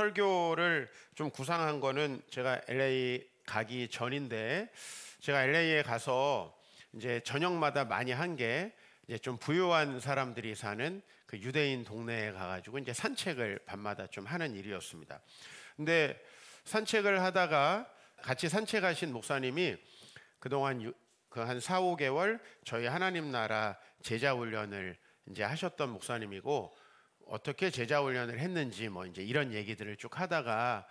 설교를 좀 구상한 거는 제가 LA 가기 전인데 제가 LA에 가서 이제 저녁마다 많이 한 게 이제 좀 부유한 사람들이 사는 그 유대인 동네에 가가지고 이제 산책을 밤마다 좀 하는 일이었습니다. 근데 산책을 하다가 같이 산책하신 목사님이 그동안 그 한 4, 5개월 저희 하나님 나라 제자 훈련을 이제 하셨던 목사님이고 어떻게 제자 훈련을 했는지 뭐 이제 이런 얘기들을 쭉 하다가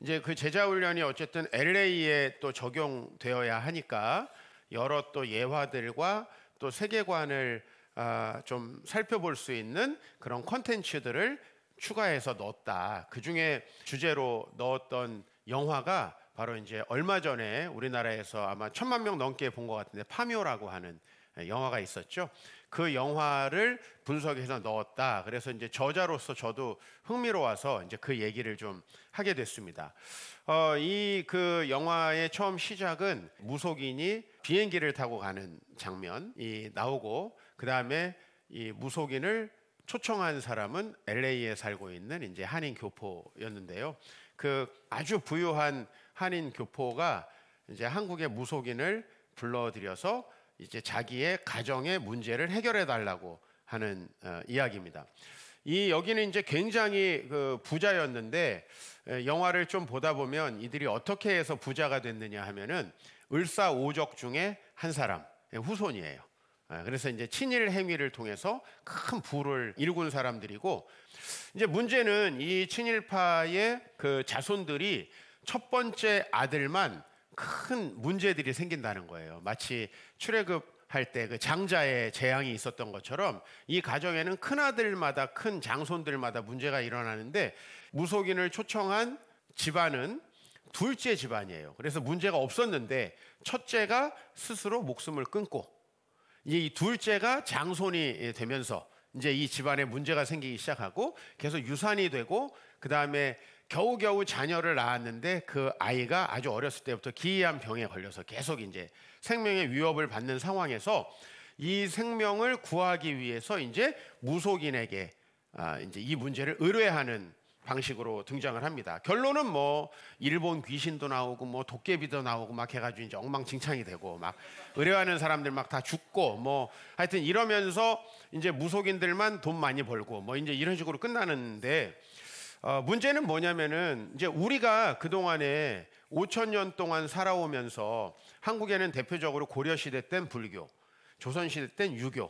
이제 그 제자 훈련이 어쨌든 LA에 또 적용되어야 하니까 여러 또 예화들과 또 세계관을 아, 좀 살펴볼 수 있는 그런 컨텐츠들을 추가해서 넣었다. 그 중에 주제로 넣었던 영화가 바로 이제 얼마 전에 우리나라에서 아마 천만 명 넘게 본 것 같은데 파묘라고 하는 영화가 있었죠. 그 영화를 분석해서 넣었다. 그래서 이제 저자로서 저도 흥미로워서 이제 그 얘기를 좀 하게 됐습니다. 어, 이 그 영화의 처음 시작은 무속인이 비행기를 타고 가는 장면이 나오고 그 다음에 이 무속인을 초청한 사람은 LA에 살고 있는 이제 한인 교포였는데요. 그 아주 부유한 한인 교포가 이제 한국의 무속인을 불러들여서 이제 자기의 가정의 문제를 해결해 달라고 하는 어, 이야기입니다. 이 여기는 이제 굉장히 그 부자였는데 영화를 좀 보다 보면 이들이 어떻게 해서 부자가 됐느냐 하면은 을사오적 중에 한 사람 예, 후손이에요. 아, 그래서 이제 친일 행위를 통해서 큰 부를 일군 사람들이고 이제 문제는 이 친일파의 그 자손들이 첫 번째 아들만 큰 문제들이 생긴다는 거예요. 마치 출애굽 할때 그 장자의 재앙이 있었던 것처럼 이 가정에는 큰 아들마다 큰 장손들마다 문제가 일어나는데 무속인을 초청한 집안은 둘째 집안이에요. 그래서 문제가 없었는데 첫째가 스스로 목숨을 끊고 이 둘째가 장손이 되면서 이제 이 집안에 문제가 생기기 시작하고 계속 유산이 되고 그 다음에 겨우겨우 자녀를 낳았는데 그 아이가 아주 어렸을 때부터 기이한 병에 걸려서 계속 이제 생명의 위협을 받는 상황에서 이 생명을 구하기 위해서 이제 무속인에게 아, 이제 이 문제를 의뢰하는 방식으로 등장을 합니다. 결론은 뭐 일본 귀신도 나오고 뭐 도깨비도 나오고 막 해가지고 이제 엉망진창이 되고 막 의뢰하는 사람들 막 다 죽고 뭐 하여튼 이러면서 이제 무속인들만 돈 많이 벌고 뭐 이제 이런 식으로 끝나는데 어, 문제는 뭐냐면은 이제 우리가 그 동안에 5천 년 동안 살아오면서 한국에는 대표적으로 고려 시대 땐 불교, 조선 시대 땐 유교,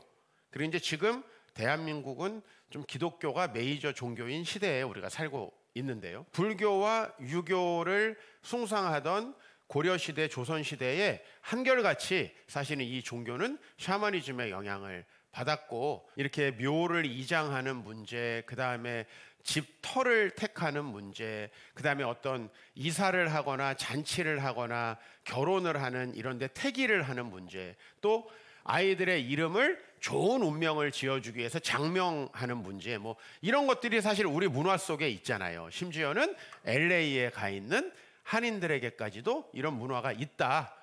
그리고 이제 지금 대한민국은 좀 기독교가 메이저 종교인 시대에 우리가 살고 있는데요. 불교와 유교를 숭상하던 고려시대, 조선시대에 한결같이 사실은 이 종교는 샤머니즘의 영향을 받았고 이렇게 묘를 이장하는 문제, 그 다음에 집 터를 택하는 문제, 그 다음에 어떤 이사를 하거나 잔치를 하거나 결혼을 하는 이런데 태기를 하는 문제, 또 아이들의 이름을 좋은 운명을 지어주기 위해서 장명하는 문제, 뭐 이런 것들이 사실 우리 문화 속에 있잖아요. 심지어는 LA에 가 있는 한인들에게까지도 이런 문화가 있다.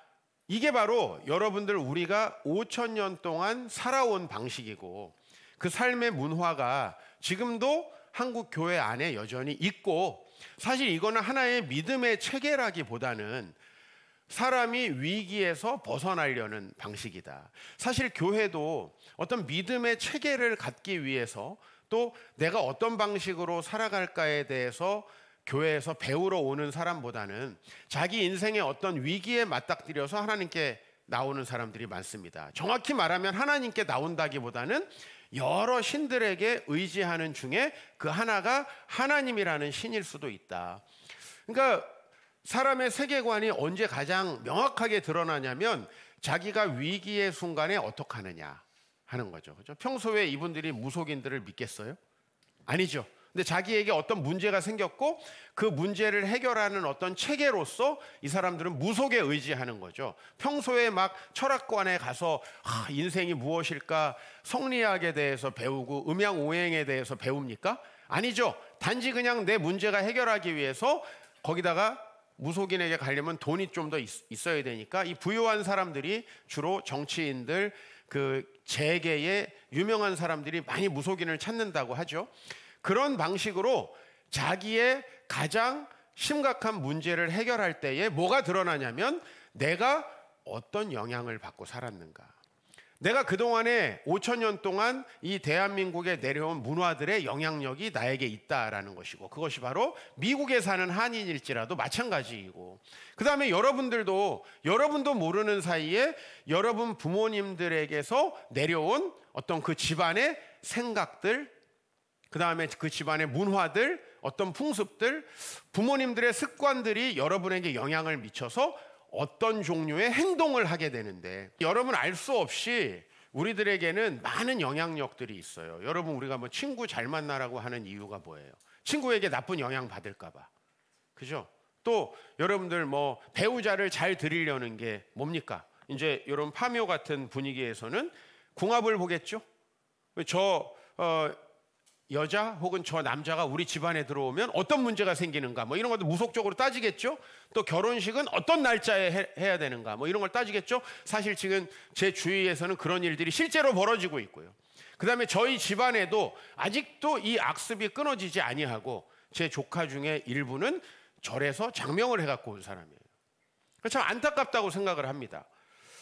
이게 바로 여러분들 우리가 5천년 동안 살아온 방식이고 그 삶의 문화가 지금도 한국 교회 안에 여전히 있고 사실 이거는 하나의 믿음의 체계라기보다는 사람이 위기에서 벗어나려는 방식이다. 사실 교회도 어떤 믿음의 체계를 갖기 위해서 또 내가 어떤 방식으로 살아갈까에 대해서 교회에서 배우러 오는 사람보다는 자기 인생의 어떤 위기에 맞닥뜨려서 하나님께 나오는 사람들이 많습니다. 정확히 말하면 하나님께 나온다기보다는 여러 신들에게 의지하는 중에 그 하나가 하나님이라는 신일 수도 있다. 그러니까 사람의 세계관이 언제 가장 명확하게 드러나냐면 자기가 위기의 순간에 어떻게 하느냐 하는 거죠. 그죠? 평소에 이분들이 무속인들을 믿겠어요? 아니죠. 근데 자기에게 어떤 문제가 생겼고 그 문제를 해결하는 어떤 체계로서 이 사람들은 무속에 의지하는 거죠. 평소에 막 철학관에 가서 아, 인생이 무엇일까 성리학에 대해서 배우고 음양오행에 대해서 배웁니까? 아니죠. 단지 그냥 내 문제가 해결하기 위해서 거기다가 무속인에게 가려면 돈이 좀 더 있어야 되니까 이 부유한 사람들이 주로 정치인들 그 재계의 유명한 사람들이 많이 무속인을 찾는다고 하죠. 그런 방식으로 자기의 가장 심각한 문제를 해결할 때에 뭐가 드러나냐면 내가 어떤 영향을 받고 살았는가. 내가 그동안에 5천년 동안 이 대한민국에 내려온 문화들의 영향력이 나에게 있다라는 것이고 그것이 바로 미국에 사는 한인일지라도 마찬가지이고 그다음에 여러분들도 여러분도 모르는 사이에 여러분 부모님들에게서 내려온 어떤 그 집안의 생각들 그 다음에 그 집안의 문화들, 어떤 풍습들, 부모님들의 습관들이 여러분에게 영향을 미쳐서 어떤 종류의 행동을 하게 되는데 여러분 알 수 없이 우리들에게는 많은 영향력들이 있어요. 여러분 우리가 뭐 친구 잘 만나라고 하는 이유가 뭐예요? 친구에게 나쁜 영향 받을까 봐. 그죠? 또 여러분들 뭐 배우자를 잘들이려는게 뭡니까? 이제 이런 파묘 같은 분위기에서는 궁합을 보겠죠. 저 어, 여자 혹은 저 남자가 우리 집안에 들어오면 어떤 문제가 생기는가 뭐 이런 것도 무속적으로 따지겠죠. 또 결혼식은 어떤 날짜에 해, 야 되는가 뭐 이런 걸 따지겠죠. 사실 지금 제 주위에서는 그런 일들이 실제로 벌어지고 있고요. 그다음에 저희 집안에도 아직도 이 악습이 끊어지지 아니하고 제 조카 중에 일부는 절에서 장명을 해갖고 온 사람이에요. 참 안타깝다고 생각을 합니다.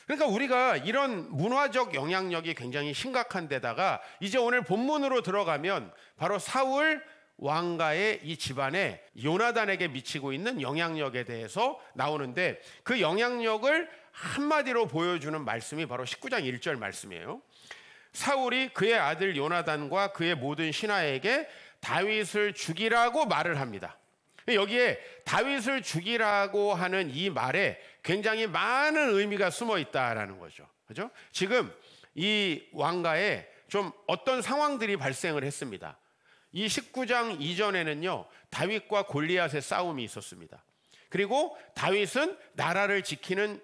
그러니까 우리가 이런 문화적 영향력이 굉장히 심각한 데다가 이제 오늘 본문으로 들어가면 바로 사울 왕가의 이 집안에 요나단에게 미치고 있는 영향력에 대해서 나오는데 그 영향력을 한마디로 보여주는 말씀이 바로 19장 1절 말씀이에요. 사울이 그의 아들 요나단과 그의 모든 신하에게 다윗을 죽이라고 말을 합니다. 여기에 다윗을 죽이라고 하는 이 말에 굉장히 많은 의미가 숨어 있다라는 거죠. 그죠? 지금 이 왕가에 좀 어떤 상황들이 발생을 했습니다. 이 19장 이전에는요, 다윗과 골리앗의 싸움이 있었습니다. 그리고 다윗은 나라를 지키는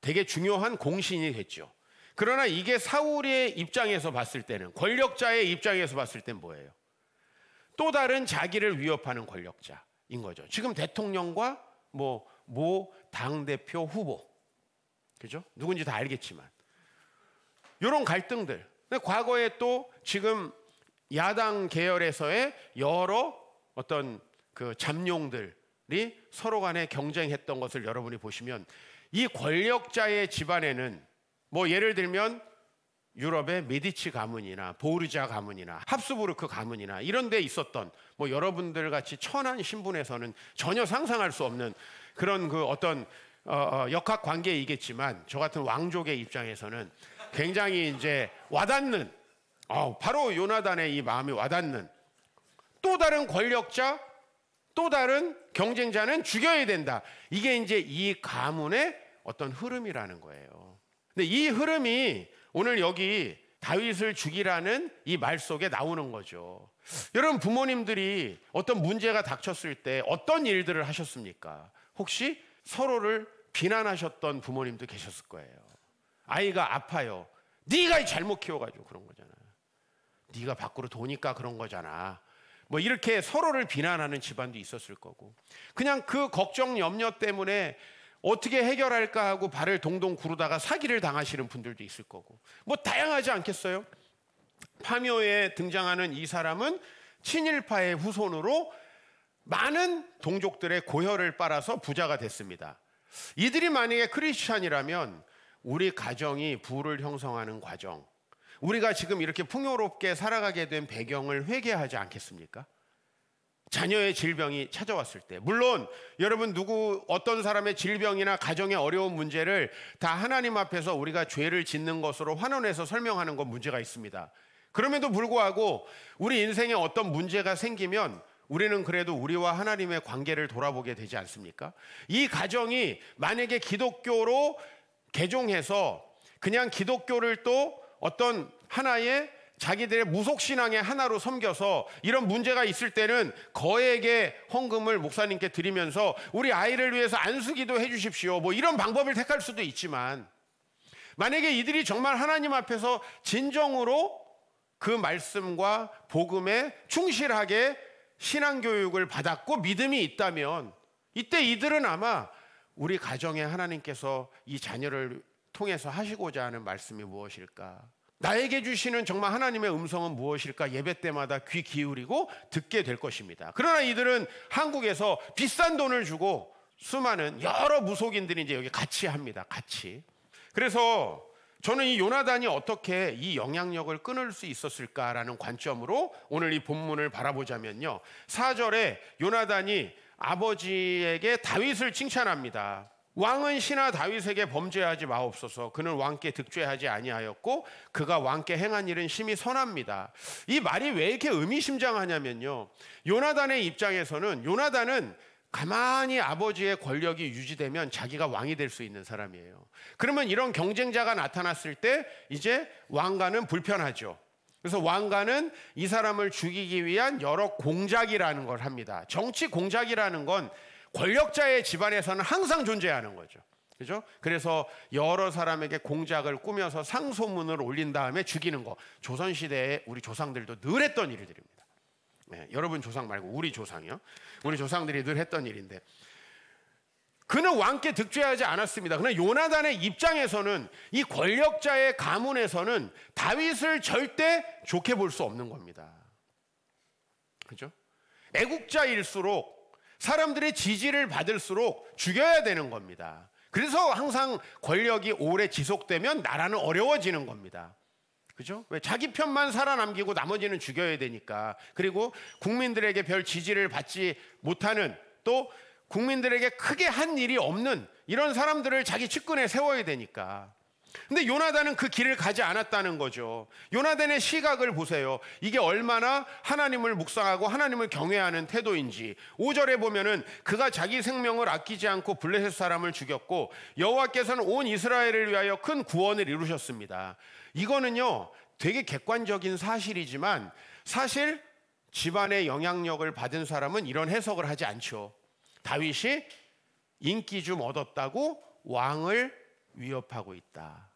되게 중요한 공신이 됐죠. 그러나 이게 사울의 입장에서 봤을 때는, 권력자의 입장에서 봤을 땐 뭐예요? 또 다른 자기를 위협하는 권력자인 거죠. 지금 대통령과 뭐모 당대표 후보. 그죠? 누군지 다 알겠지만. 이런 갈등들. 과거에 또 지금 야당 계열에서의 여러 어떤 그 잠룡들이 서로 간에 경쟁했던 것을 여러분이 보시면 이 권력자의 집안에는 뭐 예를 들면 유럽의 메디치 가문이나 보르자 가문이나 합스부르크 가문이나 이런 데 있었던 뭐 여러분들 같이 천한 신분에서는 전혀 상상할 수 없는 그런 그 어떤 어, 어 역학 관계이겠지만 저 같은 왕족의 입장에서는 굉장히 이제 와닿는 어, 바로 요나단의 이 마음이 와닿는 또 다른 권력자 또 다른 경쟁자는 죽여야 된다. 이게 이제 이 가문의 어떤 흐름이라는 거예요. 근데 이 흐름이 오늘 여기 다윗을 죽이라는 이 말 속에 나오는 거죠. 여러분 부모님들이 어떤 문제가 닥쳤을 때 어떤 일들을 하셨습니까? 혹시 서로를 비난하셨던 부모님도 계셨을 거예요. 아이가 아파요. 네가 잘못 키워가지고 그런 거잖아. 네가 밖으로 도니까 그런 거잖아. 뭐 이렇게 서로를 비난하는 집안도 있었을 거고 그냥 그 걱정 염려 때문에 어떻게 해결할까 하고 발을 동동 구르다가 사기를 당하시는 분들도 있을 거고 뭐 다양하지 않겠어요? 파묘에 등장하는 이 사람은 친일파의 후손으로 많은 동족들의 고혈을 빨아서 부자가 됐습니다. 이들이 만약에 크리스찬이라면 우리 가정이 부를 형성하는 과정, 우리가 지금 이렇게 풍요롭게 살아가게 된 배경을 회개하지 않겠습니까? 자녀의 질병이 찾아왔을 때. 물론 여러분 누구 어떤 사람의 질병이나 가정의 어려운 문제를 다 하나님 앞에서 우리가 죄를 짓는 것으로 환원해서 설명하는 건 문제가 있습니다. 그럼에도 불구하고 우리 인생에 어떤 문제가 생기면 우리는 그래도 우리와 하나님의 관계를 돌아보게 되지 않습니까? 이 가정이 만약에 기독교로 개종해서 그냥 기독교를 또 어떤 하나의 자기들의 무속신앙의 하나로 섬겨서 이런 문제가 있을 때는 거액의 헌금을 목사님께 드리면서 우리 아이를 위해서 안수기도 해주십시오. 뭐 이런 방법을 택할 수도 있지만 만약에 이들이 정말 하나님 앞에서 진정으로 그 말씀과 복음에 충실하게 신앙 교육을 받았고 믿음이 있다면 이때 이들은 아마 우리 가정에 하나님께서 이 자녀를 통해서 하시고자 하는 말씀이 무엇일까? 나에게 주시는 정말 하나님의 음성은 무엇일까? 예배 때마다 귀 기울이고 듣게 될 것입니다. 그러나 이들은 한국에서 비싼 돈을 주고 수많은 여러 무속인들이 이제 여기 같이 합니다. 같이. 그래서 저는 이 요나단이 어떻게 이 영향력을 끊을 수 있었을까라는 관점으로 오늘 이 본문을 바라보자면요. 4절에 요나단이 아버지에게 다윗을 칭찬합니다. 왕은 신하 다윗에게 범죄하지 마옵소서. 그는 왕께 득죄하지 아니하였고 그가 왕께 행한 일은 심히 선합니다. 이 말이 왜 이렇게 의미심장하냐면요. 요나단의 입장에서는 요나단은 가만히 아버지의 권력이 유지되면 자기가 왕이 될 수 있는 사람이에요. 그러면 이런 경쟁자가 나타났을 때 이제 왕가는 불편하죠. 그래서 왕가는 이 사람을 죽이기 위한 여러 공작이라는 걸 합니다. 정치 공작이라는 건 권력자의 집안에서는 항상 존재하는 거죠. 그죠? 그래서 여러 사람에게 공작을 꾸며서 상소문을 올린 다음에 죽이는 거. 조선시대에 우리 조상들도 늘 했던 일들입니다. 네, 여러분 조상 말고 우리 조상이요. 우리 조상들이 늘 했던 일인데 그는 왕께 득죄하지 않았습니다. 그러나 요나단의 입장에서는 이 권력자의 가문에서는 다윗을 절대 좋게 볼 수 없는 겁니다. 그죠? 애국자일수록 사람들의 지지를 받을수록 죽여야 되는 겁니다. 그래서 항상 권력이 오래 지속되면 나라는 어려워지는 겁니다. 그죠? 왜 자기 편만 살아남기고 나머지는 죽여야 되니까. 그리고 국민들에게 별 지지를 받지 못하는 또 국민들에게 크게 한 일이 없는 이런 사람들을 자기 측근에 세워야 되니까. 근데 요나단은 그 길을 가지 않았다는 거죠. 요나단의 시각을 보세요. 이게 얼마나 하나님을 묵상하고 하나님을 경외하는 태도인지. 5절에 보면은 그가 자기 생명을 아끼지 않고 블레셋 사람을 죽였고 여호와께서는 온 이스라엘을 위하여 큰 구원을 이루셨습니다. 이거는요, 되게 객관적인 사실이지만 사실 집안의 영향력을 받은 사람은 이런 해석을 하지 않죠. 다윗이 인기 좀 얻었다고 왕을 위협하고 있다.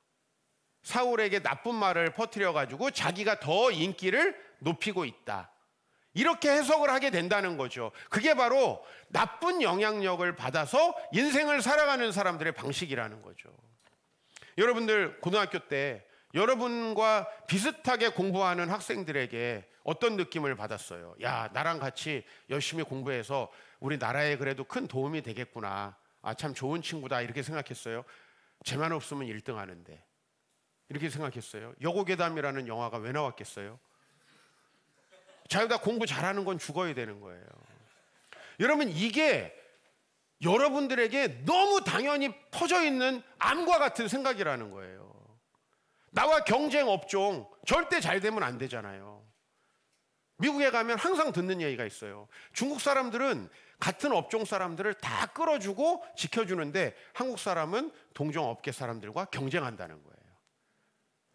사울에게 나쁜 말을 퍼뜨려 가지고 자기가 더 인기를 높이고 있다. 이렇게 해석을 하게 된다는 거죠. 그게 바로 나쁜 영향력을 받아서 인생을 살아가는 사람들의 방식이라는 거죠. 여러분들 고등학교 때 여러분과 비슷하게 공부하는 학생들에게 어떤 느낌을 받았어요? 야, 나랑 같이 열심히 공부해서 우리 나라에 그래도 큰 도움이 되겠구나. 아, 참 좋은 친구다. 이렇게 생각했어요. 제만 없으면 1등 하는데. 이렇게 생각했어요. 여고괴담이라는 영화가 왜 나왔겠어요? 자유다 공부 잘하는 건 죽어야 되는 거예요. 여러분, 이게 여러분들에게 너무 당연히 퍼져 있는 암과 같은 생각이라는 거예요. 나와 경쟁 업종 절대 잘 되면 안 되잖아요. 미국에 가면 항상 듣는 얘기가 있어요. 중국 사람들은 같은 업종 사람들을 다 끌어주고 지켜주는데 한국 사람은 동종 업계 사람들과 경쟁한다는 거예요.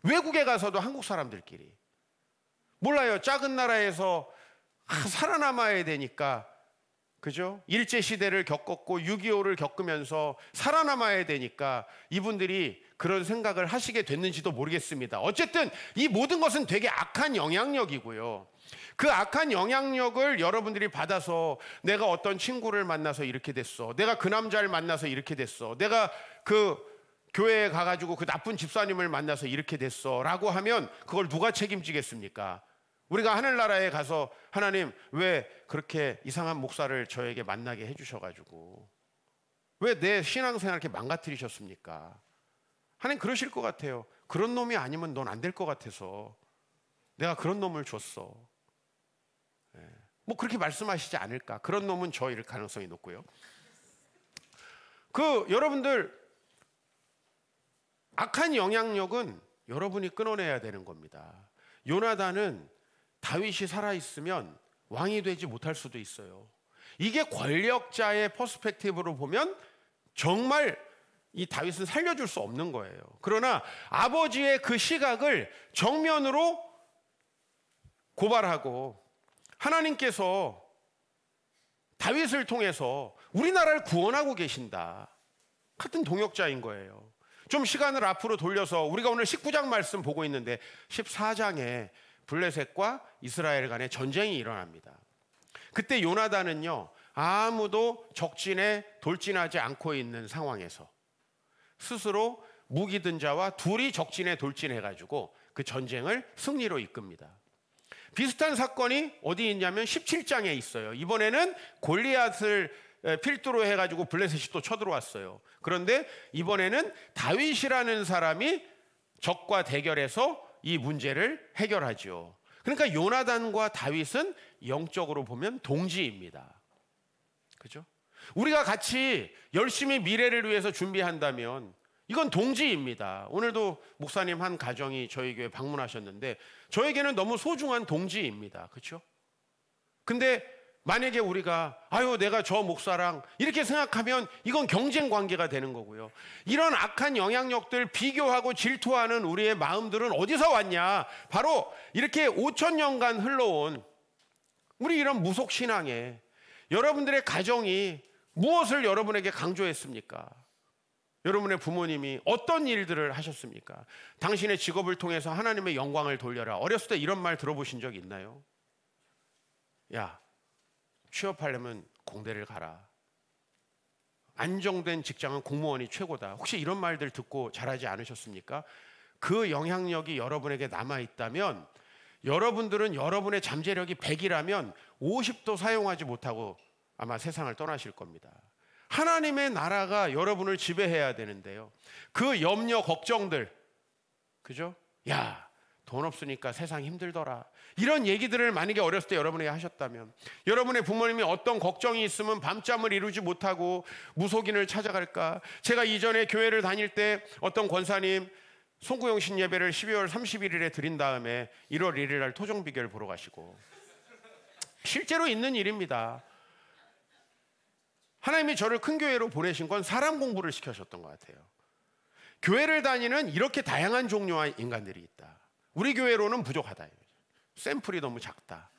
외국에 가서도 한국 사람들끼리 몰라요. 작은 나라에서 아, 살아남아야 되니까 그죠? 일제 시대를 겪었고 6.25를 겪으면서 살아남아야 되니까 이분들이 그런 생각을 하시게 됐는지도 모르겠습니다. 어쨌든 이 모든 것은 되게 악한 영향력이고요. 그 악한 영향력을 여러분들이 받아서 내가 어떤 친구를 만나서 이렇게 됐어. 내가 그 남자를 만나서 이렇게 됐어. 내가 그 교회에 가가지고 그 나쁜 집사님을 만나서 이렇게 됐어. 라고 하면 그걸 누가 책임지겠습니까? 우리가 하늘나라에 가서 하나님 왜 그렇게 이상한 목사를 저에게 만나게 해주셔가지고 왜 내 신앙생활 이렇게 망가뜨리셨습니까? 하나님 그러실 것 같아요. 그런 놈이 아니면 넌 안 될 것 같아서 내가 그런 놈을 줬어. 예. 뭐 그렇게 말씀하시지 않을까. 그런 놈은 저일 가능성이 높고요. 그 여러분들 악한 영향력은 여러분이 끊어내야 되는 겁니다. 요나단은 다윗이 살아있으면 왕이 되지 못할 수도 있어요. 이게 권력자의 퍼스펙티브로 보면 정말 이 다윗은 살려줄 수 없는 거예요. 그러나 아버지의 그 시각을 정면으로 고발하고 하나님께서 다윗을 통해서 우리나라를 구원하고 계신다. 같은 동역자인 거예요. 좀 시간을 앞으로 돌려서 우리가 오늘 19장 말씀 보고 있는데 14장에 블레셋과 이스라엘 간의 전쟁이 일어납니다. 그때 요나단은요, 아무도 적진에 돌진하지 않고 있는 상황에서 스스로 무기 든 자와 둘이 적진에 돌진해가지고 그 전쟁을 승리로 이끕니다. 비슷한 사건이 어디 있냐면 17장에 있어요. 이번에는 골리앗을 필두로 해가지고 블레셋이 또 쳐들어왔어요. 그런데 이번에는 다윗이라는 사람이 적과 대결해서 이 문제를 해결하죠. 그러니까 요나단과 다윗은 영적으로 보면 동지입니다. 그죠? 우리가 같이 열심히 미래를 위해서 준비한다면 이건 동지입니다. 오늘도 목사님 한 가정이 저희 교회 방문하셨는데 저에게는 너무 소중한 동지입니다. 그렇죠? 근데 만약에 우리가 아유 내가 저 목사랑 이렇게 생각하면 이건 경쟁 관계가 되는 거고요. 이런 악한 영향력들 비교하고 질투하는 우리의 마음들은 어디서 왔냐? 바로 이렇게 5천 년간 흘러온 우리 이런 무속 신앙에 여러분들의 가정이 무엇을 여러분에게 강조했습니까? 여러분의 부모님이 어떤 일들을 하셨습니까? 당신의 직업을 통해서 하나님의 영광을 돌려라. 어렸을 때 이런 말 들어보신 적 있나요? 야, 취업하려면 공대를 가라. 안정된 직장은 공무원이 최고다. 혹시 이런 말들 듣고 잘하지 않으셨습니까? 그 영향력이 여러분에게 남아 있다면 여러분들은 여러분의 잠재력이 100이라면 50도 사용하지 못하고 아마 세상을 떠나실 겁니다. 하나님의 나라가 여러분을 지배해야 되는데요. 그 염려 걱정들. 그죠? 야, 돈 없으니까 세상 힘들더라. 이런 얘기들을 만약에 어렸을 때 여러분에게 하셨다면 여러분의 부모님이 어떤 걱정이 있으면 밤잠을 이루지 못하고 무속인을 찾아갈까? 제가 이전에 교회를 다닐 때 어떤 권사님 송구영신 예배를 12월 31일에 드린 다음에 1월 1일 날 토종비결 보러 가시고 실제로 있는 일입니다. 하나님이 저를 큰 교회로 보내신 건 사람 공부를 시켜셨던 것 같아요. 교회를 다니는 이렇게 다양한 종류의 인간들이 있다. 우리 교회로는 부족하다. 샘플이 너무 작다.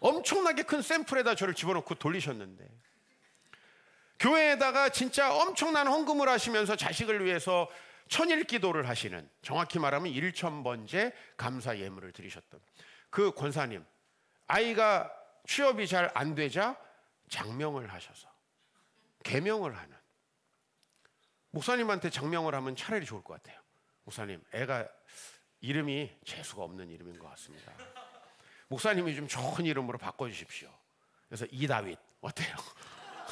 엄청나게 큰 샘플에다 저를 집어넣고 돌리셨는데 교회에다가 진짜 엄청난 헌금을 하시면서 자식을 위해서 천일 기도를 하시는 정확히 말하면 일천 번째 감사 예물을 드리셨던 그 권사님 아이가 취업이 잘 안 되자 장명을 하셔서 개명을 하는 목사님한테 장명을 하면 차라리 좋을 것 같아요. 목사님 애가 이름이 재수가 없는 이름인 것 같습니다. 목사님이 좀 좋은 이름으로 바꿔주십시오. 그래서 이다윗 어때요?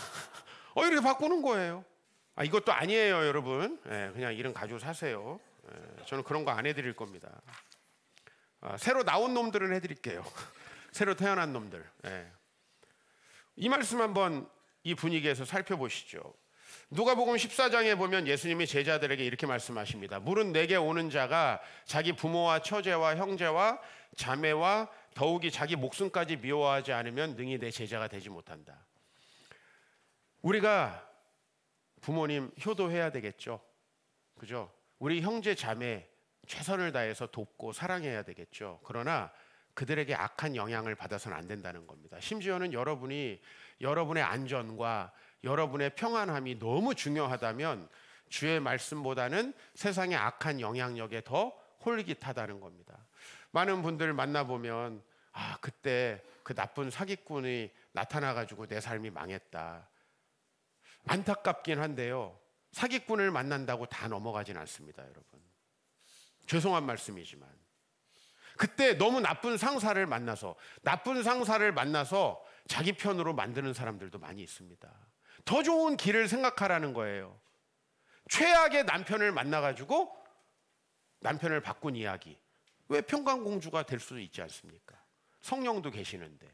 어 이렇게 바꾸는 거예요. 아 이것도 아니에요, 여러분. 예, 그냥 이름 가지고 사세요. 예, 저는 그런 거 안 해드릴 겁니다. 아, 새로 나온 놈들은 해드릴게요. 새로 태어난 놈들. 예. 이 말씀 한번 이 분위기에서 살펴보시죠. 누가복음 14장에 보면 예수님이 제자들에게 이렇게 말씀하십니다. 물은 내게 오는 자가 자기 부모와 처제와 형제와 자매와 더욱이 자기 목숨까지 미워하지 않으면 능히 내 제자가 되지 못한다. 우리가 부모님 효도해야 되겠죠. 그죠? 우리 형제 자매 최선을 다해서 돕고 사랑해야 되겠죠. 그러나 그들에게 악한 영향을 받아서는 안 된다는 겁니다. 심지어는 여러분이 여러분의 안전과 여러분의 평안함이 너무 중요하다면 주의 말씀보다는 세상의 악한 영향력에 더 홀깃하다는 겁니다. 많은 분들 만나보면 아, 그때 그 나쁜 사기꾼이 나타나가지고 내 삶이 망했다. 안타깝긴 한데요. 사기꾼을 만난다고 다 넘어가진 않습니다, 여러분. 죄송한 말씀이지만. 그때 너무 나쁜 상사를 만나서, 나쁜 상사를 만나서 자기 편으로 만드는 사람들도 많이 있습니다. 더 좋은 길을 생각하라는 거예요. 최악의 남편을 만나가지고 남편을 바꾼 이야기. 왜 평강공주가 될수 있지 않습니까? 성령도 계시는데.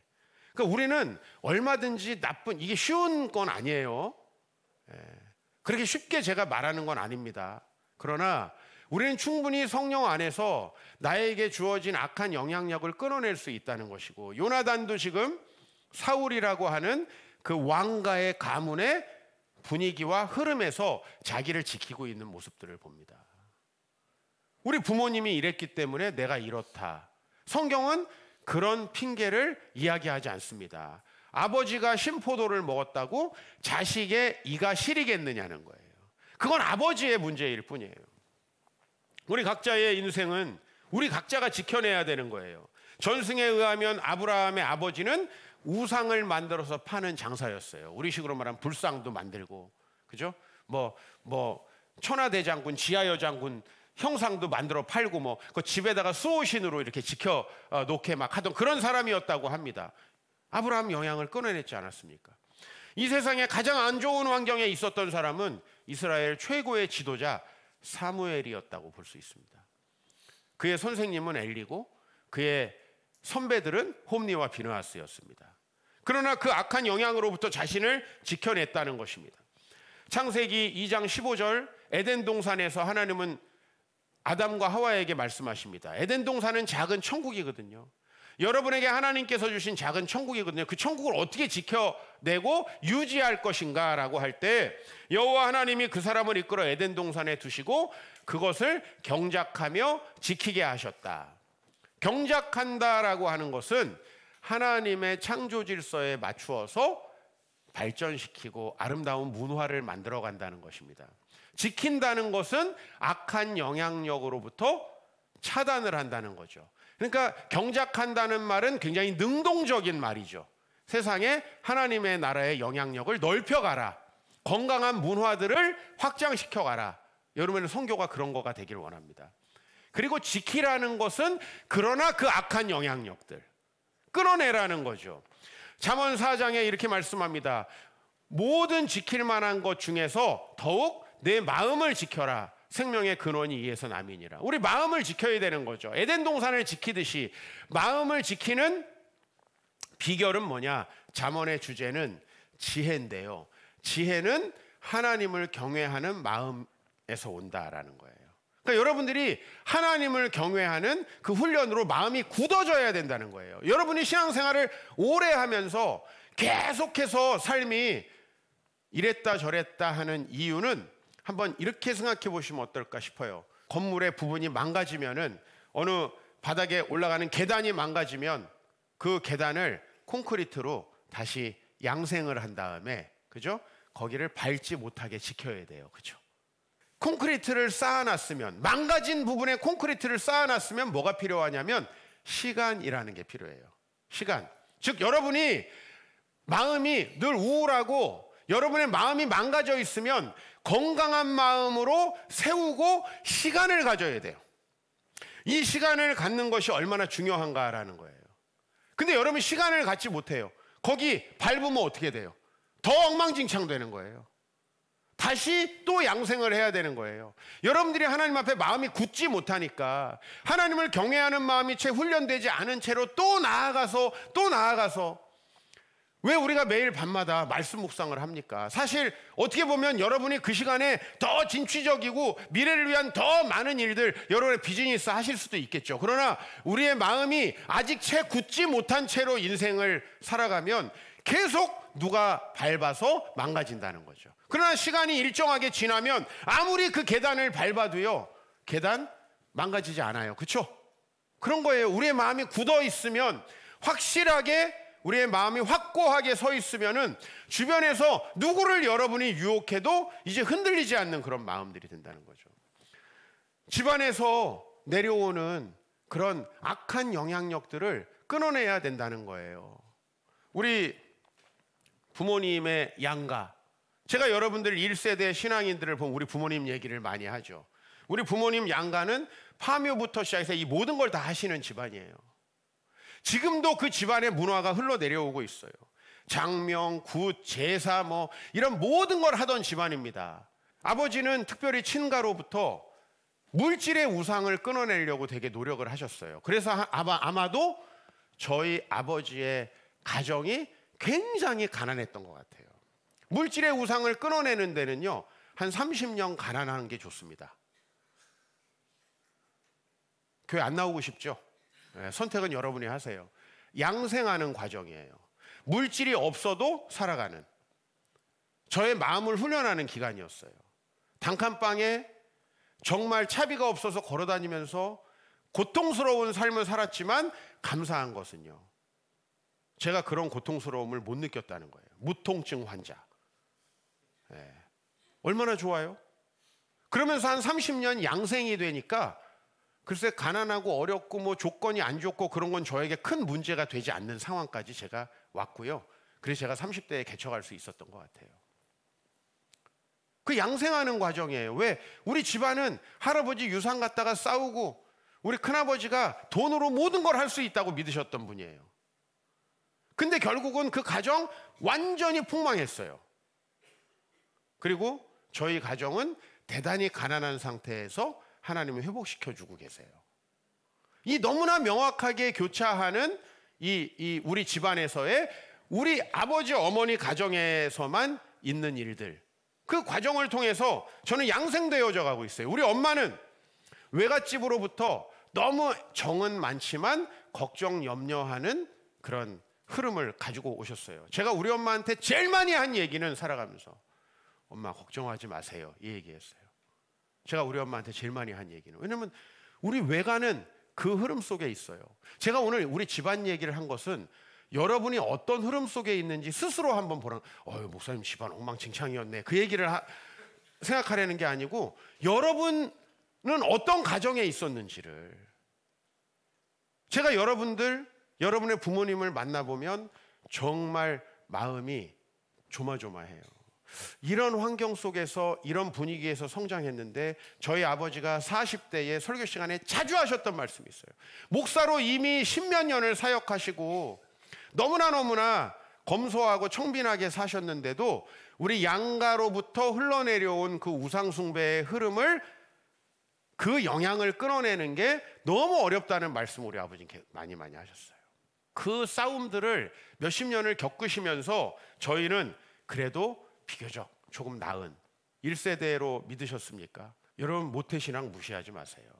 그러니까 우리는 얼마든지 나쁜, 이게 쉬운 건 아니에요. 예. 그렇게 쉽게 제가 말하는 건 아닙니다. 그러나 우리는 충분히 성령 안에서 나에게 주어진 악한 영향력을 끊어낼 수 있다는 것이고, 요나단도 지금 사울이라고 하는 그 왕가의 가문의 분위기와 흐름에서 자기를 지키고 있는 모습들을 봅니다. 우리 부모님이 이랬기 때문에 내가 이렇다. 성경은 그런 핑계를 이야기하지 않습니다. 아버지가 심포도를 먹었다고 자식의 이가 시리겠느냐는 거예요. 그건 아버지의 문제일 뿐이에요. 우리 각자의 인생은 우리 각자가 지켜내야 되는 거예요. 전승에 의하면 아브라함의 아버지는 우상을 만들어서 파는 장사였어요. 우리식으로 말하면 불상도 만들고, 그죠? 뭐, 뭐, 천하대장군, 지하여장군 형상도 만들어 팔고, 뭐, 그 집에다가 수호신으로 이렇게 지켜 어, 놓게 막 하던 그런 사람이었다고 합니다. 아브라함 영향을 끊어냈지 않았습니까? 이 세상에 가장 안 좋은 환경에 있었던 사람은 이스라엘 최고의 지도자 사무엘이었다고 볼 수 있습니다. 그의 선생님은 엘리고 그의 선배들은 홈리와 비누아스였습니다. 그러나 그 악한 영향으로부터 자신을 지켜냈다는 것입니다. 창세기 2장 15절 에덴 동산에서 하나님은 아담과 하와에게 말씀하십니다. 에덴 동산은 작은 천국이거든요. 여러분에게 하나님께서 주신 작은 천국이거든요. 그 천국을 어떻게 지켜내고 유지할 것인가라고 할 때 여호와 하나님이 그 사람을 이끌어 에덴 동산에 두시고 그것을 경작하며 지키게 하셨다. 경작한다라고 하는 것은 하나님의 창조 질서에 맞추어서 발전시키고 아름다운 문화를 만들어 간다는 것입니다. 지킨다는 것은 악한 영향력으로부터 차단을 한다는 거죠. 그러니까 경작한다는 말은 굉장히 능동적인 말이죠. 세상에 하나님의 나라의 영향력을 넓혀가라. 건강한 문화들을 확장시켜가라. 여러분의 성교가 그런 거가 되길 원합니다. 그리고 지키라는 것은 그러나 그 악한 영향력들. 끊어내라는 거죠. 잠언 4장에 이렇게 말씀합니다. 모든 지킬 만한 것 중에서 더욱 내 마음을 지켜라. 생명의 근원이 이에서 남이니라. 우리 마음을 지켜야 되는 거죠. 에덴 동산을 지키듯이 마음을 지키는 비결은 뭐냐? 잠언의 주제는 지혜인데요. 지혜는 하나님을 경외하는 마음에서 온다라는 거예요. 그러니까 여러분들이 하나님을 경외하는 그 훈련으로 마음이 굳어져야 된다는 거예요. 여러분이 신앙생활을 오래 하면서 계속해서 삶이 이랬다 저랬다 하는 이유는 한번 이렇게 생각해 보시면 어떨까 싶어요. 건물의 부분이 망가지면은 어느 바닥에 올라가는 계단이 망가지면 그 계단을 콘크리트로 다시 양생을 한 다음에 그죠? 거기를 밟지 못하게 지켜야 돼요. 그죠? 콘크리트를 쌓아놨으면 망가진 부분에 콘크리트를 쌓아놨으면 뭐가 필요하냐면 시간이라는 게 필요해요. 시간. 즉 여러분이 마음이 늘 우울하고 여러분의 마음이 망가져 있으면 건강한 마음으로 세우고 시간을 가져야 돼요. 이 시간을 갖는 것이 얼마나 중요한가라는 거예요. 근데 여러분 시간을 갖지 못해요. 거기 밟으면 어떻게 돼요? 더 엉망진창 되는 거예요. 다시 또 양생을 해야 되는 거예요. 여러분들이 하나님 앞에 마음이 굳지 못하니까 하나님을 경외하는 마음이 채 훈련되지 않은 채로 또 나아가서 또 나아가서 왜 우리가 매일 밤마다 말씀 묵상을 합니까? 사실 어떻게 보면 여러분이 그 시간에 더 진취적이고 미래를 위한 더 많은 일들 여러분의 비즈니스 하실 수도 있겠죠. 그러나 우리의 마음이 아직 채 굳지 못한 채로 인생을 살아가면 계속 누가 밟아서 망가진다는 거죠. 그러나 시간이 일정하게 지나면 아무리 그 계단을 밟아도요. 계단 망가지지 않아요. 그쵸 그런 거예요. 우리의 마음이 굳어 있으면 확실하게 우리의 마음이 확고하게 서 있으면은 주변에서 누구를 여러분이 유혹해도 이제 흔들리지 않는 그런 마음들이 된다는 거죠. 집안에서 내려오는 그런 악한 영향력들을 끊어내야 된다는 거예요. 우리 부모님의 양가. 제가 여러분들 1세대 신앙인들을 보면 우리 부모님 얘기를 많이 하죠. 우리 부모님 양가는 파묘부터 시작해서 이 모든 걸 다 하시는 집안이에요. 지금도 그 집안의 문화가 흘러내려오고 있어요. 장명, 굿, 제사 뭐 이런 모든 걸 하던 집안입니다. 아버지는 특별히 친가로부터 물질의 우상을 끊어내려고 되게 노력을 하셨어요. 그래서 아마, 도 저희 아버지의 가정이 굉장히 가난했던 것 같아요. 물질의 우상을 끊어내는 데는요, 한 30년 가난하게 좋습니다. 교회 안 나오고 싶죠? 네, 선택은 여러분이 하세요. 양생하는 과정이에요. 물질이 없어도 살아가는. 저의 마음을 훈련하는 기간이었어요. 단칸방에 정말 차비가 없어서 걸어다니면서 고통스러운 삶을 살았지만 감사한 것은요. 제가 그런 고통스러움을 못 느꼈다는 거예요. 무통증 환자. 예. 얼마나 좋아요? 그러면서 한 30년 양생이 되니까 글쎄 가난하고 어렵고 뭐 조건이 안 좋고 그런 건 저에게 큰 문제가 되지 않는 상황까지 제가 왔고요. 그래서 제가 30대에 개척할 수 있었던 것 같아요. 그 양생하는 과정이에요. 왜? 우리 집안은 할아버지 유산 갖다가 싸우고 우리 큰아버지가 돈으로 모든 걸 할 수 있다고 믿으셨던 분이에요. 근데 결국은 그 가정 완전히 폭망했어요. 그리고 저희 가정은 대단히 가난한 상태에서 하나님을 회복시켜 주고 계세요. 이 너무나 명확하게 교차하는 이, 이 우리 집안에서의 우리 아버지 어머니 가정에서만 있는 일들 그 과정을 통해서 저는 양생되어져 가고 있어요. 우리 엄마는 외갓집으로부터 너무 정은 많지만 걱정 염려하는 그런 흐름을 가지고 오셨어요. 제가 우리 엄마한테 제일 많이 한 얘기는 살아가면서 엄마 걱정하지 마세요. 이 얘기였어요. 제가 우리 엄마한테 제일 많이 한 얘기는 왜냐면 우리 외가는 그 흐름 속에 있어요. 제가 오늘 우리 집안 얘기를 한 것은 여러분이 어떤 흐름 속에 있는지 스스로 한번 보라. 어유 목사님 집안 엉망진창이었네. 그 얘기를 하, 생각하려는 게 아니고 여러분은 어떤 가정에 있었는지를 제가 여러분들 여러분의 부모님을 만나보면 정말 마음이 조마조마해요. 이런 환경 속에서 이런 분위기에서 성장했는데 저희 아버지가 40대에 설교 시간에 자주 하셨던 말씀이 있어요. 목사로 이미 십몇 년을 사역하시고 너무나 너무나 검소하고 청빈하게 사셨는데도 우리 양가로부터 흘러내려온 그 우상숭배의 흐름을 그 영향을 끊어내는 게 너무 어렵다는 말씀 우리 아버지께 많이 많이 하셨어요. 그 싸움들을 몇십 년을 겪으시면서 저희는 그래도 비교적 조금 나은 1세대로 믿으셨습니까? 여러분 모태신앙 무시하지 마세요.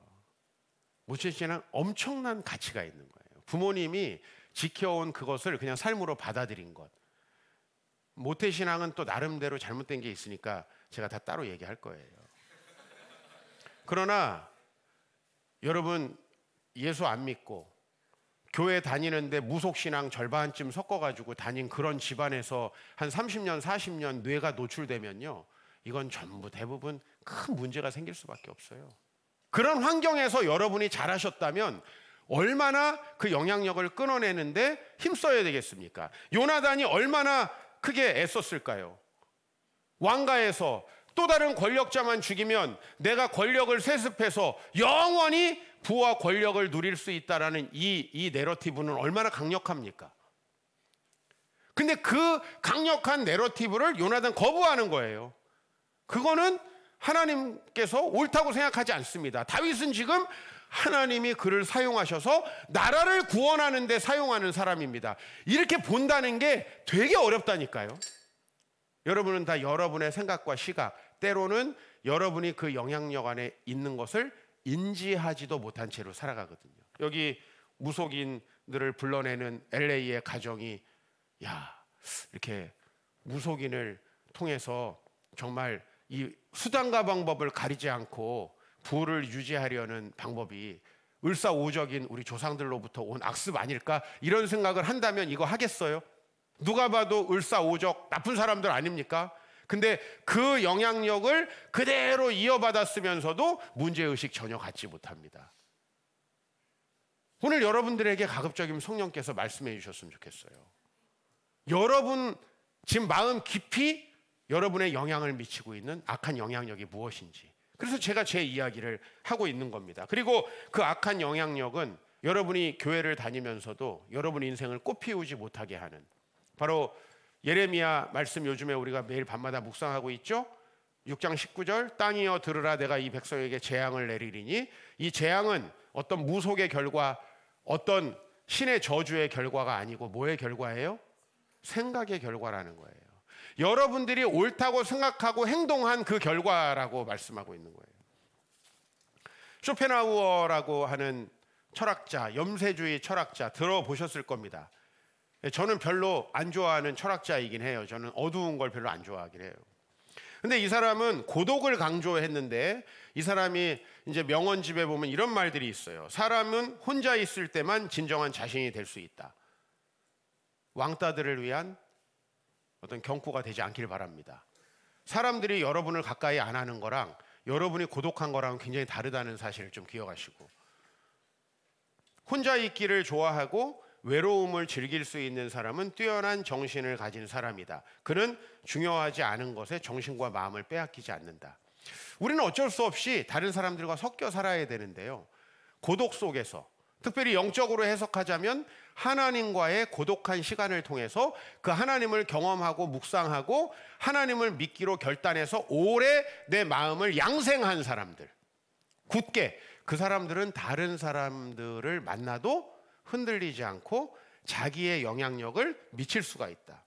모태신앙 엄청난 가치가 있는 거예요. 부모님이 지켜온 그것을 그냥 삶으로 받아들인 것. 모태신앙은 또 나름대로 잘못된 게 있으니까 제가 다 따로 얘기할 거예요. 그러나 여러분 예수 안 믿고 교회 다니는데 무속신앙 절반쯤 섞어가지고 다닌 그런 집안에서 한 30년, 40년 뇌가 노출되면요. 이건 전부 대부분 큰 문제가 생길 수밖에 없어요. 그런 환경에서 여러분이 잘하셨다면 얼마나 그 영향력을 끊어내는데 힘써야 되겠습니까? 요나단이 얼마나 크게 애썼을까요? 왕가에서 또 다른 권력자만 죽이면 내가 권력을 세습해서 영원히 부와 권력을 누릴 수 있다라는 이, 이 내러티브는 얼마나 강력합니까? 근데 그 강력한 내러티브를 요나단 거부하는 거예요. 그거는 하나님께서 옳다고 생각하지 않습니다. 다윗은 지금 하나님이 그를 사용하셔서 나라를 구원하는 데 사용하는 사람입니다. 이렇게 본다는 게 되게 어렵다니까요. 여러분은 다 여러분의 생각과 시각, 때로는 여러분이 그 영향력 안에 있는 것을 인지하지도 못한 채로 살아가거든요. 여기 무속인들을 불러내는 LA의 가정이 야 이렇게 무속인을 통해서 정말 이 수단과 방법을 가리지 않고 부를 유지하려는 방법이 을사오적인 우리 조상들로부터 온 악습 아닐까 이런 생각을 한다면 이거 하겠어요? 누가 봐도 을사오적 나쁜 사람들 아닙니까? 근데 그 영향력을 그대로 이어받았으면서도 문제의식 전혀 갖지 못합니다. 오늘 여러분들에게 가급적이면 성령께서 말씀해 주셨으면 좋겠어요. 여러분, 지금 마음 깊이 여러분의 영향을 미치고 있는 악한 영향력이 무엇인지. 그래서 제가 제 이야기를 하고 있는 겁니다. 그리고 그 악한 영향력은 여러분이 교회를 다니면서도 여러분 인생을 꽃피우지 못하게 하는 바로 예레미야 말씀 요즘에 우리가 매일 밤마다 묵상하고 있죠. 6장 19절 땅이여 들으라 내가 이 백성에게 재앙을 내리리니 이 재앙은 어떤 무속의 결과 어떤 신의 저주의 결과가 아니고 뭐의 결과예요? 생각의 결과라는 거예요. 여러분들이 옳다고 생각하고 행동한 그 결과라고 말씀하고 있는 거예요. 쇼펜하우어라고 하는 철학자, 염세주의 철학자 들어보셨을 겁니다. 예, 저는 별로 안 좋아하는 철학자이긴 해요. 저는 어두운 걸 별로 안 좋아하긴 해요. 근데 이 사람은 고독을 강조했는데 이 사람이 이제 명언집에 보면 이런 말들이 있어요. 사람은 혼자 있을 때만 진정한 자신이 될 수 있다. 왕따들을 위한 어떤 경고가 되지 않길 바랍니다. 사람들이 여러분을 가까이 안 하는 거랑 여러분이 고독한 거랑 은 굉장히 다르다는 사실을 좀 기억하시고 혼자 있기를 좋아하고 외로움을 즐길 수 있는 사람은 뛰어난 정신을 가진 사람이다. 그는 중요하지 않은 것에 정신과 마음을 빼앗기지 않는다. 우리는 어쩔 수 없이 다른 사람들과 섞여 살아야 되는데요. 고독 속에서 특별히 영적으로 해석하자면 하나님과의 고독한 시간을 통해서 그 하나님을 경험하고 묵상하고 하나님을 믿기로 결단해서 오래 내 마음을 양생한 사람들. 굳게 그 사람들은 다른 사람들을 만나도 흔들리지 않고 자기의 영향력을 미칠 수가 있다.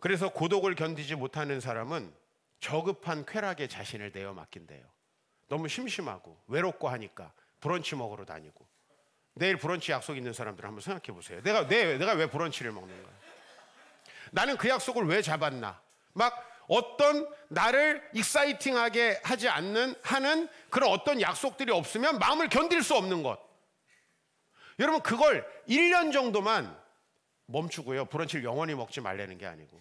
그래서 고독을 견디지 못하는 사람은 저급한 쾌락에 자신을 내어 맡긴대요. 너무 심심하고 외롭고 하니까 브런치 먹으러 다니고 내일 브런치 약속 있는 사람들 한번 생각해 보세요. 내가 내, 내가 왜 브런치를 먹는가? 거 나는 그 약속을 왜 잡았나? 막 어떤 나를 익사이팅하게 하지 않는 하는 그런 어떤 약속들이 없으면 마음을 견딜 수 없는 것. 여러분 그걸 1년 정도만 멈추고요. 브런치를 영원히 먹지 말라는 게 아니고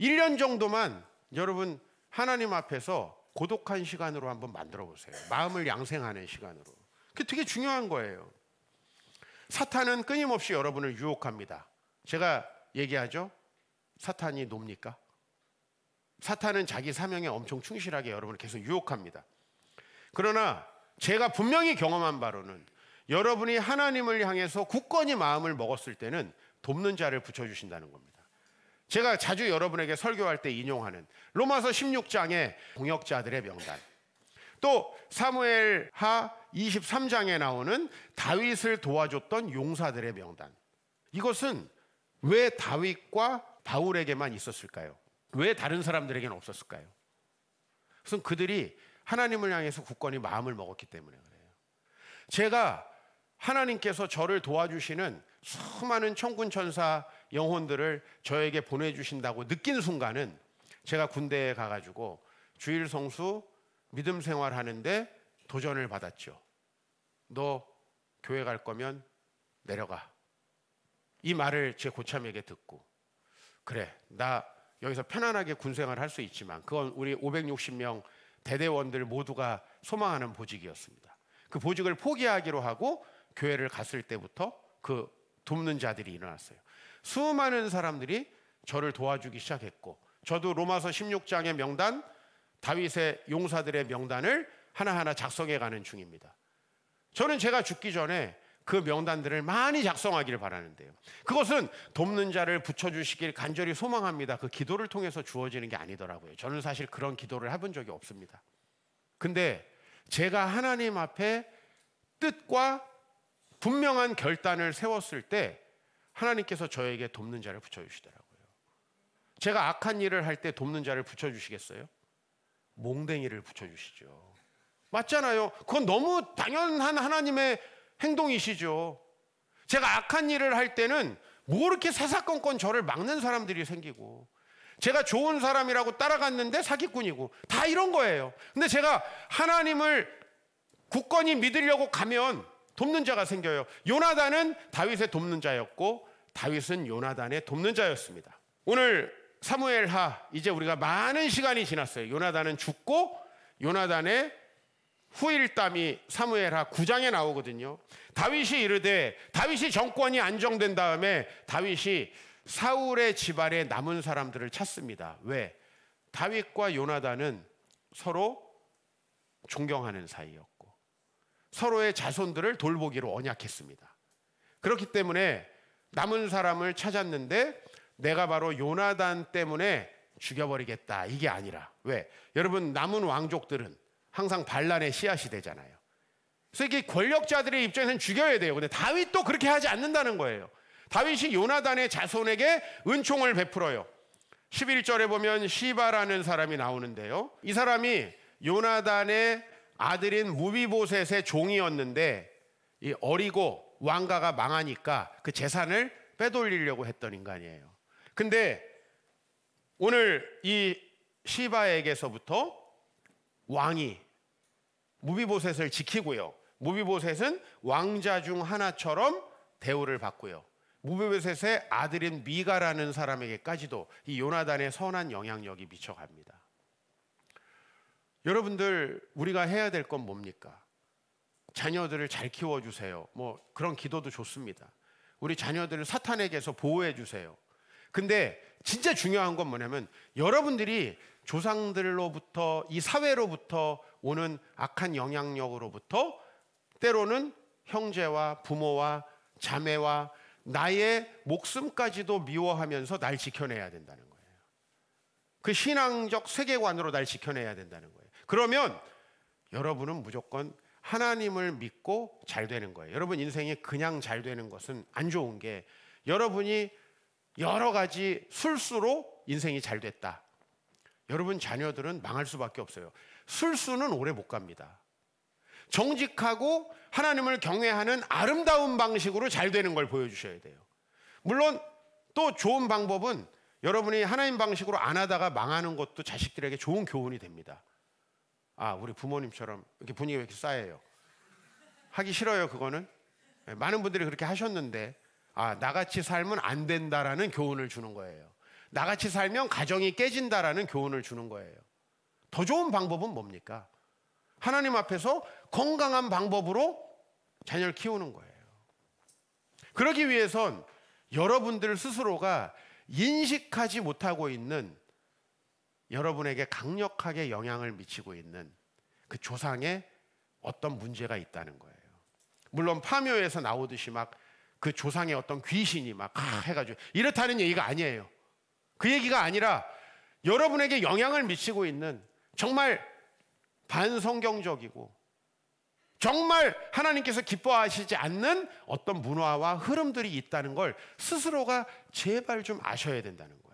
1년 정도만 여러분 하나님 앞에서 고독한 시간으로 한번 만들어 보세요. 마음을 양생하는 시간으로. 그게 되게 중요한 거예요. 사탄은 끊임없이 여러분을 유혹합니다. 제가 얘기하죠. 사탄이 놉니까? 사탄은 자기 사명에 엄청 충실하게 여러분을 계속 유혹합니다. 그러나 제가 분명히 경험한 바로는 여러분이 하나님을 향해서 굳건히 마음을 먹었을 때는 돕는 자를 붙여주신다는 겁니다. 제가 자주 여러분에게 설교할 때 인용하는 로마서 16장의 공역자들의 명단. 또 사무엘 하 23장에 나오는 다윗을 도와줬던 용사들의 명단. 이것은 왜 다윗과 바울에게만 있었을까요? 왜 다른 사람들에게는 없었을까요? 그것은 그들이 하나님을 향해서 굳건히 마음을 먹었기 때문에 그래요. 제가 하나님께서 저를 도와주시는 수많은 천군 천사 영혼들을 저에게 보내주신다고 느낀 순간은 제가 군대에 가가지고 주일 성수 믿음 생활하는데 도전을 받았죠. 너 교회 갈 거면 내려가. 이 말을 제 고참에게 듣고 그래 나 여기서 편안하게 군생활 할 수 있지만 그건 우리 560명 대대원들 모두가 소망하는 보직이었습니다. 그 보직을 포기하기로 하고 교회를 갔을 때부터 그 돕는 자들이 일어났어요. 수많은 사람들이 저를 도와주기 시작했고 저도 로마서 16장의 명단 다윗의 용사들의 명단을 하나하나 작성해 가는 중입니다. 저는 제가 죽기 전에 그 명단들을 많이 작성하기를 바라는데요. 그것은 돕는 자를 붙여주시길 간절히 소망합니다. 그 기도를 통해서 주어지는 게 아니더라고요. 저는 사실 그런 기도를 해본 적이 없습니다. 근데 제가 하나님 앞에 뜻과 분명한 결단을 세웠을 때 하나님께서 저에게 돕는 자를 붙여주시더라고요. 제가 악한 일을 할 때 돕는 자를 붙여주시겠어요? 몽댕이를 붙여주시죠. 맞잖아요. 그건 너무 당연한 하나님의 행동이시죠. 제가 악한 일을 할 때는 뭐 이렇게 사사건건 저를 막는 사람들이 생기고 제가 좋은 사람이라고 따라갔는데 사기꾼이고 다 이런 거예요. 근데 제가 하나님을 굳건히 믿으려고 가면 돕는 자가 생겨요. 요나단은 다윗의 돕는 자였고 다윗은 요나단의 돕는 자였습니다. 오늘 사무엘하 이제 우리가 많은 시간이 지났어요. 요나단은 죽고 요나단의 후일담이 사무엘하 9장에 나오거든요. 다윗이 이르되 다윗이 정권이 안정된 다음에 다윗이 사울의 집안에 남은 사람들을 찾습니다. 왜? 다윗과 요나단은 서로 존경하는 사이였 서로의 자손들을 돌보기로 언약했습니다. 그렇기 때문에 남은 사람을 찾았는데 내가 바로 요나단 때문에 죽여버리겠다. 이게 아니라. 왜? 여러분, 남은 왕족들은 항상 반란의 씨앗이 되잖아요. 그래서 이게 권력자들의 입장에서는 죽여야 돼요. 근데 다윗도 그렇게 하지 않는다는 거예요. 다윗이 요나단의 자손에게 은총을 베풀어요. 11절에 보면 시바라는 사람이 나오는데요. 이 사람이 요나단의 아들인 무비보셋의 종이었는데 이 어리고 왕가가 망하니까 그 재산을 빼돌리려고 했던 인간이에요. 근데 오늘 이 시바에게서부터 왕이 무비보셋을 지키고요. 무비보셋은 왕자 중 하나처럼 대우를 받고요. 무비보셋의 아들인 미가라는 사람에게까지도 이 요나단의 선한 영향력이 미쳐갑니다. 여러분들 우리가 해야 될 건 뭡니까? 자녀들을 잘 키워 주세요. 뭐 그런 기도도 좋습니다. 우리 자녀들을 사탄에게서 보호해 주세요. 근데 진짜 중요한 건 뭐냐면 여러분들이 조상들로부터 이 사회로부터 오는 악한 영향력으로부터 때로는 형제와 부모와 자매와 나의 목숨까지도 미워하면서 날 지켜내야 된다는 거예요. 그 신앙적 세계관으로 날 지켜내야 된다는 거예요. 그러면 여러분은 무조건 하나님을 믿고 잘 되는 거예요. 여러분 인생이 그냥 잘 되는 것은 안 좋은 게 여러분이 여러 가지 술수로 인생이 잘 됐다. 여러분 자녀들은 망할 수밖에 없어요. 술수는 오래 못 갑니다. 정직하고 하나님을 경외하는 아름다운 방식으로 잘 되는 걸 보여주셔야 돼요. 물론 또 좋은 방법은 여러분이 하나님 방식으로 안 하다가 망하는 것도 자식들에게 좋은 교훈이 됩니다. 아, 우리 부모님처럼 이렇게 분위기가 이렇게 쌓여요. 하기 싫어요, 그거는. 예, 많은 분들이 그렇게 하셨는데, 아, 나같이 살면 안 된다라는 교훈을 주는 거예요. 나같이 살면 가정이 깨진다라는 교훈을 주는 거예요. 더 좋은 방법은 뭡니까? 하나님 앞에서 건강한 방법으로 자녀를 키우는 거예요. 그러기 위해선 여러분들 스스로가 인식하지 못하고 있는 여러분에게 강력하게 영향을 미치고 있는 그 조상의 어떤 문제가 있다는 거예요. 물론 파묘에서 나오듯이 막 그 조상의 어떤 귀신이 막 해가지고 이렇다는 얘기가 아니에요. 그 얘기가 아니라 여러분에게 영향을 미치고 있는 정말 반성경적이고 정말 하나님께서 기뻐하시지 않는 어떤 문화와 흐름들이 있다는 걸 스스로가 제발 좀 아셔야 된다는 거예요.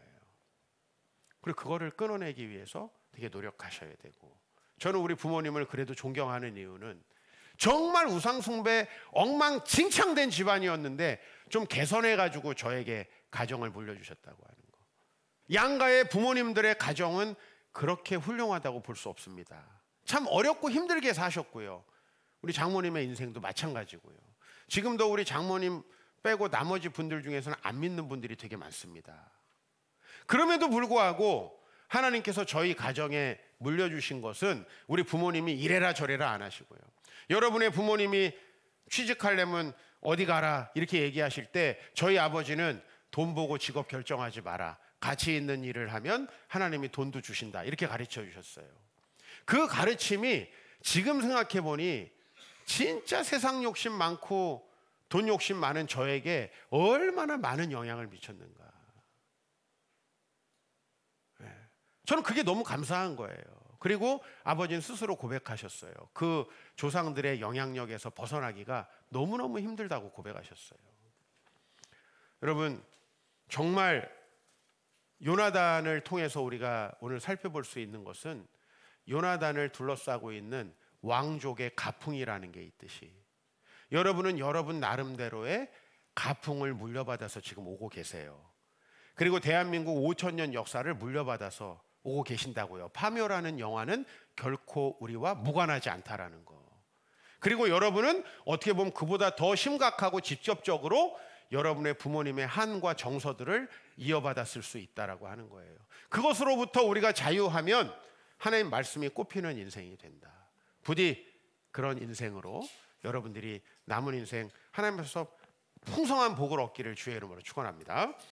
그리고 그거를 끊어내기 위해서 되게 노력하셔야 되고 저는 우리 부모님을 그래도 존경하는 이유는 정말 우상숭배 엉망진창된 집안이었는데 좀 개선해가지고 저에게 가정을 물려주셨다고 하는 거. 양가의 부모님들의 가정은 그렇게 훌륭하다고 볼 수 없습니다. 참 어렵고 힘들게 사셨고요. 우리 장모님의 인생도 마찬가지고요. 지금도 우리 장모님 빼고 나머지 분들 중에서는 안 믿는 분들이 되게 많습니다. 그럼에도 불구하고 하나님께서 저희 가정에 물려주신 것은 우리 부모님이 이래라 저래라 안 하시고요. 여러분의 부모님이 취직하려면 어디 가라 이렇게 얘기하실 때 저희 아버지는 돈 보고 직업 결정하지 마라. 가치 있는 일을 하면 하나님이 돈도 주신다. 이렇게 가르쳐 주셨어요. 그 가르침이 지금 생각해 보니 진짜 세상 욕심 많고 돈 욕심 많은 저에게 얼마나 많은 영향을 미쳤는가. 저는 그게 너무 감사한 거예요. 그리고 아버지는 스스로 고백하셨어요. 그 조상들의 영향력에서 벗어나기가 너무너무 힘들다고 고백하셨어요. 여러분, 정말 요나단을 통해서 우리가 오늘 살펴볼 수 있는 것은 요나단을 둘러싸고 있는 왕족의 가풍이라는 게 있듯이 여러분은 여러분 나름대로의 가풍을 물려받아서 지금 오고 계세요. 그리고 대한민국 5천년 역사를 물려받아서 오고 계신다고요. 파묘라는 영화는 결코 우리와 무관하지 않다라는 거. 그리고 여러분은 어떻게 보면 그보다 더 심각하고 직접적으로 여러분의 부모님의 한과 정서들을 이어받았을 수 있다라고 하는 거예요. 그것으로부터 우리가 자유하면 하나님 말씀이 꽃피는 인생이 된다. 부디 그런 인생으로 여러분들이 남은 인생 하나님께서 풍성한 복을 얻기를 주의 이름으로 축원합니다.